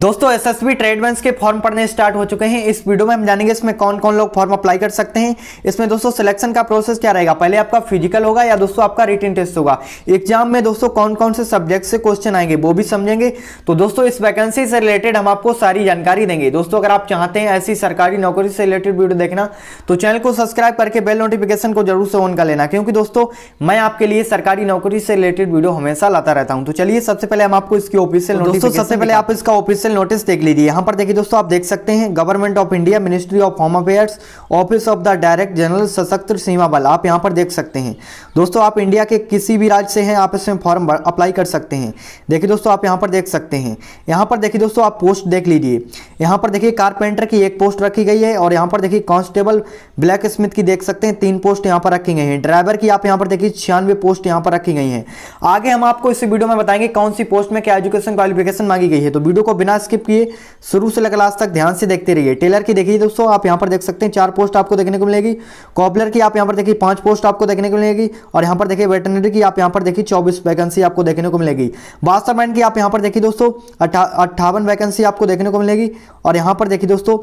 दोस्तों S S ट्रेडमेंट्स के form पढ़ने स्टार्ट हो चुके हैं इस वीडियो में हम जानेंगे इसमें कौन कौन लोग फॉर्म अप्लाई कर सकते हैं इसमें दोस्तों सिलेक्शन का प्रोसेस क्या रहेगा पहले आपका फिजिकल होगा या दोस्तों आपका रिटर्न टेस्ट होगा एग्जाम में दोस्तों कौन कौन से सब्जेक्ट से क्वेश्चन आएंगे वो भी समझेंगे तो दोस्तों इस वैकेंसी से रिलेटेड हम आपको सारी जानकारी देंगे दोस्तों अगर आप चाहते हैं ऐसी सरकारी नौकरी से रिलेटेड वीडियो देखना तो चैनल को सब्सक्राइब करके बेल नोटिफिकेशन को जरूर से ऑन कर लेना क्योंकि दोस्तों मैं आपके लिए सरकारी नौकरी से रिलेटेड वीडियो हमेशा लाता रहता हूँ तो चलिए सबसे पहले हम आपको इसकी ऑफिसियल तो दोस्तों सबसे पहले आप इसका ऑफिसियल स्पेशल नोटिस देख लीजिए यहाँ पर देखिए दोस्तों आप देख सकते हैं government of India ministry of home affairs office of the direct general Sashastra Seema बल आप यहाँ पर देख सकते हैं दोस्तों आप इंडिया के किसी भी राज्य से हैं आप इसमें फॉर्म अप्लाई कर सकते हैं देखिए दोस्तों आप यहाँ पर देख सकते हैं यहाँ पर देखिए दोस्तों आप पोस्ट देख लीजिए यहाँ पर देखिए कारपेंटर की एक पोस्ट रखी गई है और यहाँ पर देखिए कॉन्स्टेबल ब्लैक स्मिथ की देख सकते हैं तीन पोस्ट यहाँ पर रखी गई हैं ड्राइवर की आप यहाँ पर देखिए छियानवे पोस्ट यहाँ पर रखी गई हैं आगे हम आपको इस वीडियो में बताएंगे कौन सी पोस्ट में क्या एजुकेशन क्वालिफिकेशन मांगी गई है तो वीडियो को बिना बिना स्किप किए शुरू से लगा लास्ट तक ध्यान से देखते रहिए टेलर की देखिए दोस्तों आप यहाँ पर देख सकते हैं चार पोस्ट आपको देखने को मिलेगी कॉबलर की आप यहाँ पर देखिए पांच पोस्ट आपको देखने को मिलेगी और यहाँ पर देखिए वेटनरी की आप यहाँ पर देखिए चौबीस वैकेंसी आपको देखने को मिलेगी बास्टरमैन की आप यहाँ पर देखिए दोस्तों अट्ठावन वैकेंसी आपको देखने को मिलेगी और यहाँ पर देखिए दोस्तों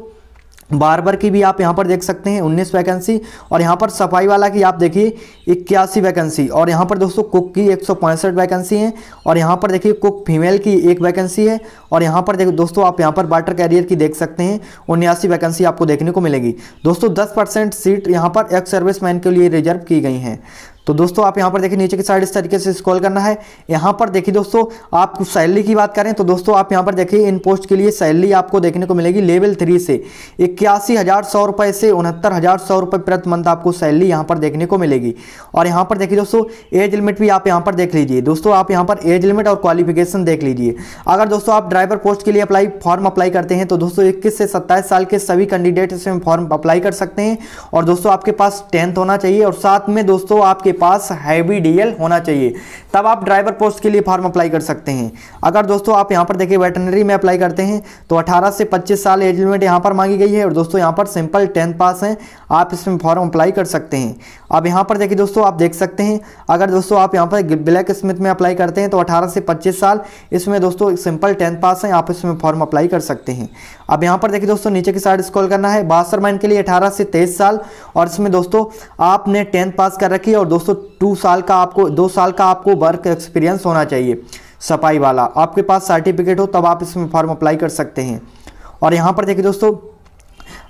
बारबर की भी आप यहाँ पर देख सकते हैं 19 वैकेंसी और यहाँ पर सफाई वाला की आप देखिए इक्यासी वैकेंसी और यहाँ पर दोस्तों कुक की एक वैकेंसी है और यहाँ पर देखिए कुक फीमेल की एक वैकेंसी है और यहाँ पर देखिए दोस्तों आप यहाँ पर वाटर कैरियर की देख सकते हैं उन्यासी वैकेंसी आपको देखने को मिलेगी दोस्तों दस सीट यहाँ पर एक्स सर्विस के लिए रिजर्व की गई हैं तो दोस्तों आप यहाँ पर देखिए नीचे की साइड इस तरीके से स्क्रॉल करना है यहाँ पर देखिए दोस्तों आप सैलरी की बात करें तो दोस्तों आप यहाँ पर देखिए इन पोस्ट के लिए सैलरी आपको देखने को मिलेगी लेवल थ्री से इक्यासी हज़ार सौ रुपये से उनहत्तर हज़ार सौ रुपये प्रति मंथ आपको सैलरी यहाँ पर देखने को मिलेगी और यहाँ पर देखिए दोस्तों एज लिमिट भी आप यहाँ पर देख लीजिए दोस्तों आप यहाँ पर एज लिमिट और क्वालिफिकेशन देख लीजिए अगर दोस्तों आप ड्राइवर पोस्ट के लिए अप्लाई फॉर्म अप्लाई करते हैं तो दोस्तों इक्कीस से सत्ताईस साल के सभी कैंडिडेट इसमें फॉर्म अप्लाई कर सकते हैं और दोस्तों आपके पास टेंथ होना चाहिए और साथ में दोस्तों आपके पास हैवी डी होना चाहिए तब आप ड्राइवर पोस्ट के लिए फॉर्म अप्लाई कर सकते हैं अगर दोस्तों आप यहाँ पर देखिए वेटनरी में अप्लाई करते हैं तो अठारह से पच्चीस साल एज लिमिट यहाँ पर मांगी गई है और दोस्तों यहाँ पर सिंपल टेंथ पास हैं आप इसमें फॉर्म अप्लाई कर सकते हैं अब यहाँ पर देखिए दोस्तों आप देख सकते हैं अगर दोस्तों आप यहाँ पर ब्लैक स्मिथ में अप्लाई करते हैं तो 18 से 25 साल इसमें दोस्तों सिंपल टेंथ पास हैं आप इसमें फॉर्म अप्लाई कर सकते हैं अब यहाँ पर देखिए दोस्तों नीचे की साइड स्कॉल करना है बासर माइंड के लिए अठारह से तेईस साल और इसमें दोस्तों आपने टेंथ पास कर रखी है और दोस्तों टू साल का आपको दो साल का आपको वर्क एक्सपीरियंस होना चाहिए सफाई वाला आपके पास सर्टिफिकेट हो तब आप इसमें फॉर्म अप्लाई कर सकते हैं और यहाँ पर देखिए दोस्तों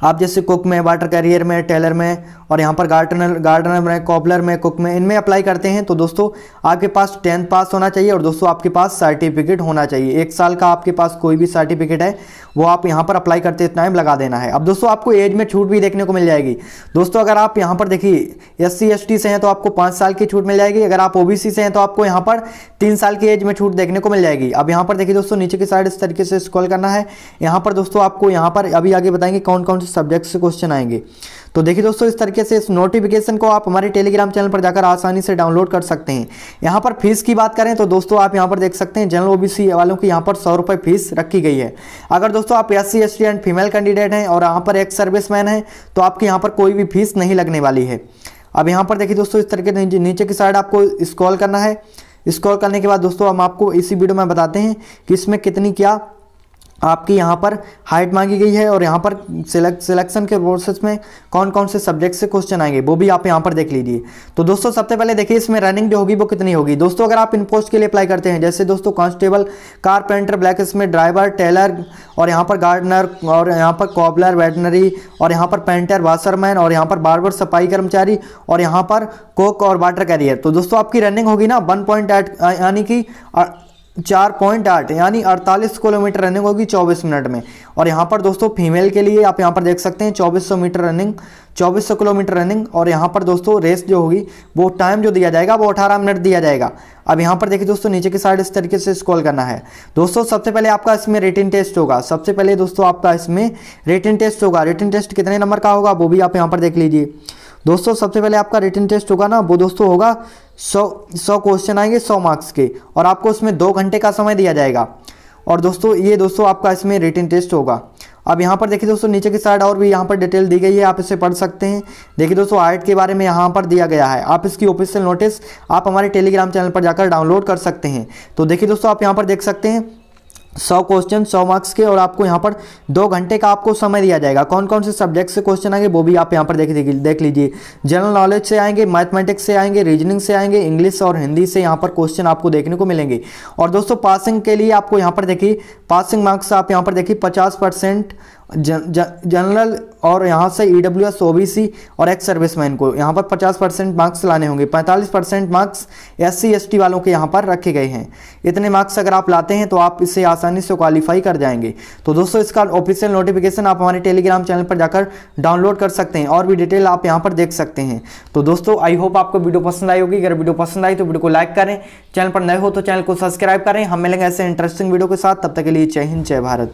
आप जैसे कुक में वाटर कैरियर में टेलर में और यहाँ पर गार्डनर गार्डनर में कॉबलर में कुक में इनमें अप्लाई करते हैं तो दोस्तों आपके पास टेंथ पास होना चाहिए और दोस्तों आपके पास सर्टिफिकेट होना चाहिए एक साल का आपके पास कोई भी सर्टिफिकेट है वो आप यहाँ पर अप्लाई करते टाइम लगा देना है अब दोस्तों आपको एज में छूट भी देखने को मिल जाएगी दोस्तों अगर आप यहाँ पर देखिए एस सी से हैं तो आपको पाँच साल की छूट मिल जाएगी अगर आप ओ से हैं तो आपको यहाँ पर तीन साल की एज में छूट देखने को मिल जाएगी अब यहाँ पर देखिए दोस्तों नीचे की साइड इस तरीके से स्कॉल करना है यहाँ पर दोस्तों आपको यहाँ पर अभी आगे बताएंगे कौन कौन से सब्जेक्ट से क्वेश्चन आएंगे तो देखिए दोस्तों इस तरीके से इस नोटिफिकेशन को आप हमारे टेलीग्राम चैनल पर जाकर आसानी से डाउनलोड कर सकते हैं यहाँ पर फीस की बात करें तो दोस्तों आप यहाँ पर देख सकते हैं जनरल ओबीसी वालों की यहाँ पर सौ रुपये फीस रखी गई है अगर दोस्तों आप S C S and female candidate हैं और यहाँ पर एक सर्विस हैं तो आपकी यहाँ पर कोई भी फीस नहीं लगने वाली है अब यहाँ पर देखिए दोस्तों इस तरीके से नीचे की साइड आपको स्कॉल करना है स्कॉल करने के बाद दोस्तों हम आपको इसी वीडियो में बताते हैं कि इसमें कितनी क्या आपकी यहाँ पर हाइट मांगी गई है और यहाँ पर सिलेक्शन के प्रोसेस में कौन कौन से सब्जेक्ट से क्वेश्चन आएंगे वो भी आप यहाँ पर देख लीजिए तो दोस्तों सबसे पहले देखिए इसमें रनिंग जो होगी वो कितनी होगी दोस्तों अगर आप इन पोस्ट के लिए अप्लाई करते हैं जैसे दोस्तों कांस्टेबल कारपेंटर ब्लैक इसमें ड्राइवर टेलर और यहाँ पर गार्डनर और यहाँ पर कॉबलर वेटनरी और यहाँ पर पेंटर वाशरमैन और यहाँ पर बार सफाई कर्मचारी और यहाँ पर कोक और वाटर कैरियर तो दोस्तों आपकी रनिंग होगी ना वन पॉइंट यानी कि चार पॉइंट आठ यानी अड़तालीस किलोमीटर रनिंग होगी चौबीस मिनट में और यहाँ पर दोस्तों फीमेल के लिए आप यहाँ पर देख सकते हैं चौबीस सौ मीटर रनिंग चौबीस सौ किलोमीटर रनिंग और यहाँ पर दोस्तों रेस जो होगी वो टाइम जो दिया जाएगा वो अठारह मिनट दिया जाएगा अब यहाँ पर देखिए दोस्तों नीचे की साइड इस तरीके से स्कॉल करना है दोस्तों सबसे पहले आपका इसमें रिटिन टेस्ट होगा सबसे पहले दोस्तों आपका इसमें रिटिन टेस्ट होगा रिटिन टेस्ट कितने नंबर का होगा वो भी आप यहाँ पर देख लीजिए दोस्तों सबसे पहले आपका रिटर्न टेस्ट होगा ना वो दोस्तों होगा सौ सौ क्वेश्चन आएंगे सौ मार्क्स के और आपको उसमें दो घंटे का समय दिया जाएगा और दोस्तों ये दोस्तों आपका इसमें रिटर्न टेस्ट होगा अब यहाँ पर देखिए दोस्तों नीचे की साइड और भी यहाँ पर डिटेल दी गई है आप इसे पढ़ सकते हैं देखिए दोस्तों आर्ट के बारे में यहाँ पर दिया गया है आप इसकी ऑफिशियल नोटिस आप हमारे टेलीग्राम चैनल पर जाकर डाउनलोड कर सकते हैं तो देखिए दोस्तों आप यहाँ पर देख सकते हैं सौ क्वेश्चन सौ मार्क्स के और आपको यहाँ पर दो घंटे का आपको समय दिया जाएगा कौन कौन से सब्जेक्ट से क्वेश्चन आएंगे वो भी आप यहाँ पर देख देख लीजिए जनरल नॉलेज से आएंगे मैथमेटिक्स से आएंगे रीजनिंग से आएंगे इंग्लिश और हिंदी से यहाँ पर क्वेश्चन आपको देखने को मिलेंगे और दोस्तों पासिंग के लिए आपको यहाँ पर देखिए पासिंग मार्क्स आप यहाँ पर देखिए पचास जन, जनरल और यहाँ से E W S O B C और एक्स सर्विसमैन को यहाँ पर 50 परसेंट मार्क्स लाने होंगे 45 percent marks S C S T वालों के यहाँ पर रखे गए हैं इतने मार्क्स अगर आप लाते हैं तो आप इसे आसानी से क्वालिफाई कर जाएंगे तो दोस्तों इसका ऑफिशियल नोटिफिकेशन आप हमारे टेलीग्राम चैनल पर जाकर डाउनलोड कर सकते हैं और भी डिटेल आप यहाँ पर देख सकते हैं तो दोस्तों आई होप आपको वीडियो पसंद आई होगी अगर वीडियो पसंद आई तो वीडियो को लाइक करें चैनल पर नए हो तो चैनल को सब्सक्राइब करें हम मिलेंगे ऐसे इंटरेस्टिंग वीडियो के साथ तब तक के लिए जय हिंद जय भारत